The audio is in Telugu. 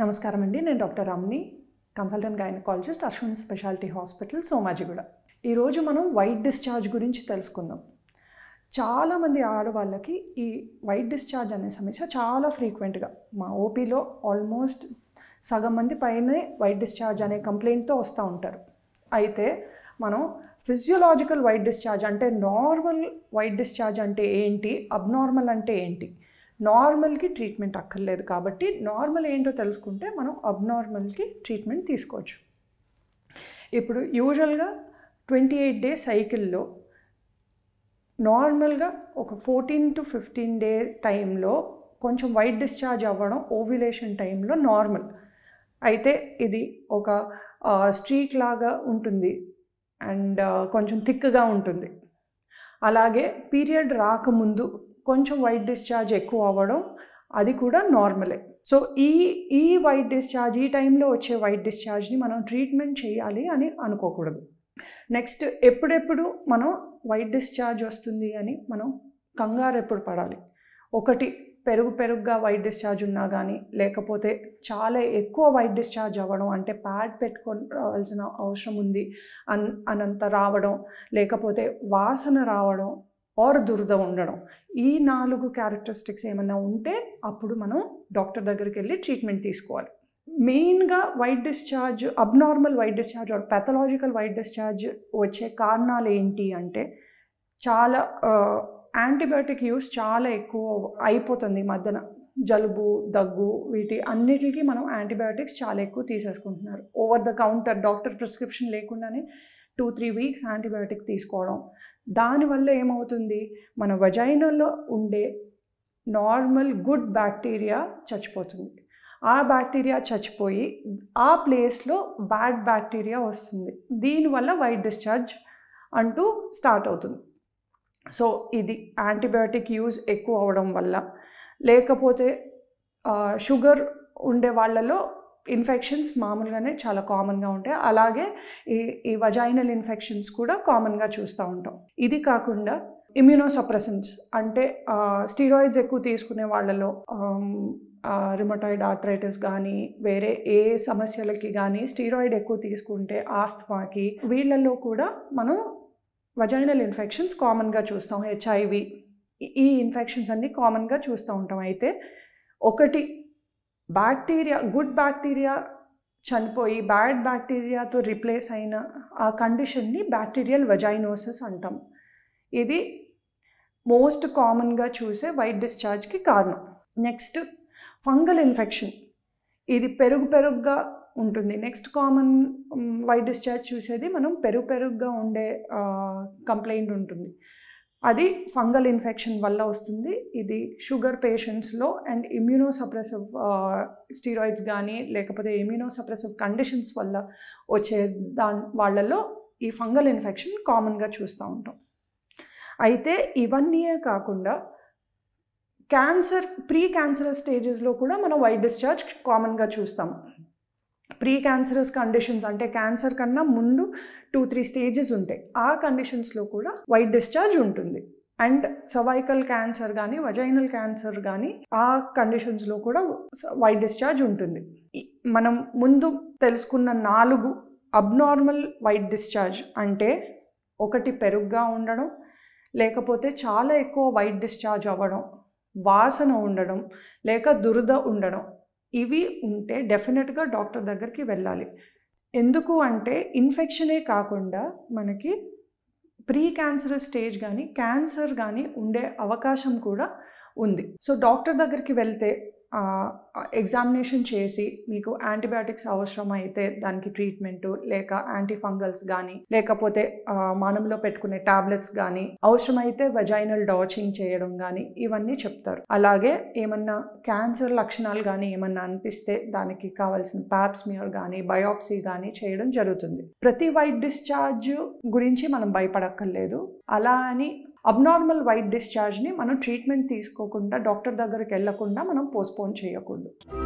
నమస్కారం అండి నేను doctor Ramni consultant gynaecologist Ashwin speciality hospital Somajiguda ఈరోజు మనం వైట్ డిశ్చార్జ్ గురించి తెలుసుకుందాం చాలామంది ఆడవాళ్ళకి ఈ వైట్ డిశ్చార్జ్ అనే సమస్య చాలా ఫ్రీక్వెంట్గా మా ఓపీలో ఆల్మోస్ట్ సగం మంది పైనే వైట్ డిశ్చార్జ్ అనే కంప్లైంట్తో వస్తూ ఉంటారు అయితే మనం ఫిజియోలాజికల్ వైట్ డిశ్చార్జ్ అంటే నార్మల్ వైట్ డిశ్చార్జ్ అంటే ఏంటి అబ్నార్మల్ అంటే ఏంటి నార్మల్కి ట్రీట్మెంట్ అక్కర్లేదు కాబట్టి నార్మల్ ఏంటో తెలుసుకుంటే మనం అబ్నార్మల్కి ట్రీట్మెంట్ తీసుకోవచ్చు ఇప్పుడు యూజువల్గా ట్వంటీ ఎయిట్ డే సైకిల్లో నార్మల్గా ఒక ఫోర్టీన్ టు ఫిఫ్టీన్ డే టైంలో కొంచెం వైట్ డిశ్చార్జ్ అవ్వడం ఓవ్యులేషన్ టైంలో నార్మల్ అయితే ఇది ఒక స్ట్రీక్ లాగా ఉంటుంది అండ్ కొంచెం థిక్గా ఉంటుంది అలాగే పీరియడ్ రాకముందు కొంచెం వైట్ డిశ్చార్జ్ ఎక్కువ అవ్వడం అది కూడా నార్మలే సో ఈ ఈ వైట్ డిశ్చార్జ్ ఈ టైంలో వచ్చే వైట్ డిశ్చార్జ్ని మనం ట్రీట్మెంట్ చేయాలి అని అనుకోకూడదు నెక్స్ట్ ఎప్పుడెప్పుడు మనం వైట్ డిశ్చార్జ్ వస్తుంది అని మనం కంగారు ఎప్పుడు పడాలి ఒకటి పెరుగు పెరుగుగా వైట్ డిశ్చార్జ్ ఉన్నా కానీ లేకపోతే చాలా ఎక్కువ వైట్ డిశ్చార్జ్ అవ్వడం అంటే ప్యాడ్ పెట్టుకోవాల్సిన అవసరం ఉంది అన్ అనంత రావడం లేకపోతే వాసన రావడం ఆర్ దురద ఉండడం ఈ నాలుగు క్యారెక్టరిస్టిక్స్ ఏమైనా ఉంటే అప్పుడు మనం డాక్టర్ దగ్గరికి వెళ్ళి ట్రీట్మెంట్ తీసుకోవాలి మెయిన్గా white discharge abnormal white discharge or pathological white discharge వచ్చే కారణాలు ఏంటి అంటే చాలా యాంటీబయాటిక్ యూస్ చాలా ఎక్కువ అయిపోతుంది మధ్యన జలుబు దగ్గు వీటి అన్నిటికీ మనం యాంటీబయాటిక్స్ చాలా ఎక్కువ తీసేసుకుంటున్నారు over the counter doctor prescription లేకుండానే టూ త్రీ వీక్స్ యాంటీబయాటిక్ తీసుకోవడం దానివల్ల ఏమవుతుంది మన వజైనల్లో ఉండే నార్మల్ గుడ్ బ్యాక్టీరియా చచ్చిపోతుంది ఆ బ్యాక్టీరియా చచ్చిపోయి ఆ ప్లేస్లో బ్యాడ్ బ్యాక్టీరియా వస్తుంది దీనివల్ల వైట్ డిశ్చార్జ్ అంటూ స్టార్ట్ అవుతుంది సో ఇది యాంటీబయాటిక్ యూజ్ ఎక్కువ అవడం వల్ల లేకపోతే షుగర్ ఉండే వాళ్ళలో ఇన్ఫెక్షన్స్ మామూలుగానే చాలా కామన్గా ఉంటాయి అలాగే ఈ ఈ వజైనల్ ఇన్ఫెక్షన్స్ కూడా కామన్గా చూస్తూ ఉంటాం ఇది కాకుండా ఇమ్యూనోసప్రెసెంట్స్ అంటే స్టీరాయిడ్స్ ఎక్కువ తీసుకునే వాళ్ళలో రిమటాయిడ్ ఆర్థరైటిస్ కానీ వేరే ఏ సమస్యలకి కానీ స్టీరాయిడ్ ఎక్కువ తీసుకుంటే ఆస్త్మాకి వీళ్ళల్లో కూడా మనం వజైనల్ ఇన్ఫెక్షన్స్ కామన్గా చూస్తాం హెచ్ఐవి ఈ ఇన్ఫెక్షన్స్ అన్నీ కామన్గా చూస్తూ ఉంటాం అయితే ఒకటి బ్యాక్టీరియా గుడ్ బ్యాక్టీరియా చనిపోయి బ్యాడ్ బ్యాక్టీరియాతో రిప్లేస్ అయిన ఆ కండిషన్ని బ్యాక్టీరియల్ వెజైనోసిస్ అంటాం ఇది మోస్ట్ కామన్గా చూసే వైట్ డిశ్చార్జ్కి కారణం నెక్స్ట్ ఫంగల్ ఇన్ఫెక్షన్ ఇది పెరుగు పెరుగుగా ఉంటుంది నెక్స్ట్ కామన్ వైట్ డిశ్చార్జ్ చూసేది మనం పెరుగు పెరుగుగా ఉండే కంప్లైంట్ ఉంటుంది అది ఫంగల్ ఇన్ఫెక్షన్ వల్ల వస్తుంది ఇది షుగర్ పేషెంట్స్లో అండ్ ఇమ్యూనో సప్రెసివ్ స్టీరాయిడ్స్ కానీ లేకపోతే ఇమ్యూనో సప్రెసివ్ కండిషన్స్ వల్ల వచ్చే దాని వాళ్ళలో ఈ ఫంగల్ ఇన్ఫెక్షన్ కామన్గా చూస్తూ ఉంటాం అయితే ఇవన్నీయే కాకుండా క్యాన్సర్ ప్రీ క్యాన్సర్ స్టేజెస్లో కూడా మనం వైట్ డిశ్చార్జ్ కామన్గా చూస్తాం ప్రీ క్యాన్సరస్ కండిషన్స్ అంటే క్యాన్సర్ కన్నా ముందు టూ త్రీ స్టేజెస్ ఉంటాయి ఆ కండిషన్స్లో కూడా వైట్ డిశ్చార్జ్ ఉంటుంది అండ్ సర్వైకల్ క్యాన్సర్ కానీ వజైనల్ క్యాన్సర్ కానీ ఆ కండిషన్స్లో కూడా వైట్ డిశ్చార్జ్ ఉంటుంది మనం ముందు తెలుసుకున్న నాలుగు అబ్నార్మల్ వైట్ డిశ్చార్జ్ అంటే ఒకటి పెరుగ్గా ఉండడం లేకపోతే చాలా ఎక్కువ వైట్ డిశ్చార్జ్ అవ్వడం వాసన ఉండడం లేక దురద ఉండడం ఇవి ఉంటే డెఫినెట్గా డాక్టర్ దగ్గరికి వెళ్ళాలి ఎందుకు అంటే ఇన్ఫెక్షనే కాకుండా మనకి ప్రీ క్యాన్సర్ స్టేజ్ కానీ క్యాన్సర్ కానీ ఉండే అవకాశం కూడా ఉంది సో డాక్టర్ దగ్గరికి వెళ్తే ఎగ్జామినేషన్ చేసి మీకు యాంటీబయాటిక్స్ అవసరం అయితే దానికి ట్రీట్మెంట్ లేక యాంటీ ఫంగల్స్ కానీ లేకపోతే మానంలో పెట్టుకునే టాబ్లెట్స్ కానీ అవసరమైతే వెజైనల్ డాచింగ్ చేయడం కానీ ఇవన్నీ చెప్తారు అలాగే ఏమన్నా క్యాన్సర్ లక్షణాలు కానీ ఏమన్నా అనిపిస్తే దానికి కావాల్సిన ప్యాప్స్మియర్ కానీ బయోప్సీ కానీ చేయడం జరుగుతుంది ప్రతి వైట్ డిశ్చార్జ్ గురించి మనం భయపడక్కర్లేదు అలా అని అబ్నార్మల్ వైట్ డిశ్చార్జ్ని మనం ట్రీట్మెంట్ తీసుకోకుండా డాక్టర్ దగ్గరికి వెళ్లకుండా మనం పోస్ట్పోన్ చేయకూడదు